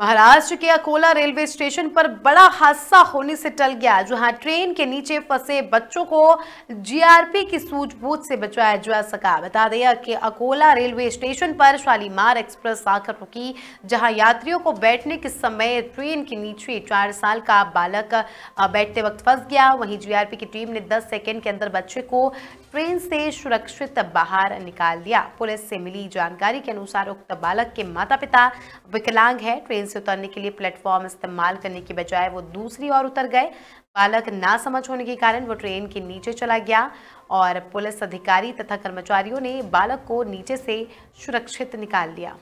महाराष्ट्र के Akola railway station पर बड़ा हादसा होने से टल गया जहां ट्रेन के नीचे फंसे बच्चों को जीआरपी की सूझबूझ से बचाया जा सका बता दें कि अकोला रेलवे स्टेशन पर शालीमार एक्सप्रेस आकर रुकी जहां यात्रियों को बैठने के समय ट्रेन के नीचे चार साल का बालक बैठते वक्त फंस गया वहीं जीआरपी की टीम ने दस सेकेंड के अंदर बच्चे को ट्रेन से सुरक्षित बाहर निकाल दिया पुलिस से मिली जानकारी के अनुसार उक्त बालक के माता पिता विकलांग है ट्रेन से उतरने के लिए प्लेटफॉर्म इस्तेमाल करने की बजाय वो दूसरी ओर उतर गए बालक ना समझ होने के कारण वो ट्रेन के नीचे चला गया और पुलिस अधिकारी तथा कर्मचारियों ने बालक को नीचे से सुरक्षित निकाल लिया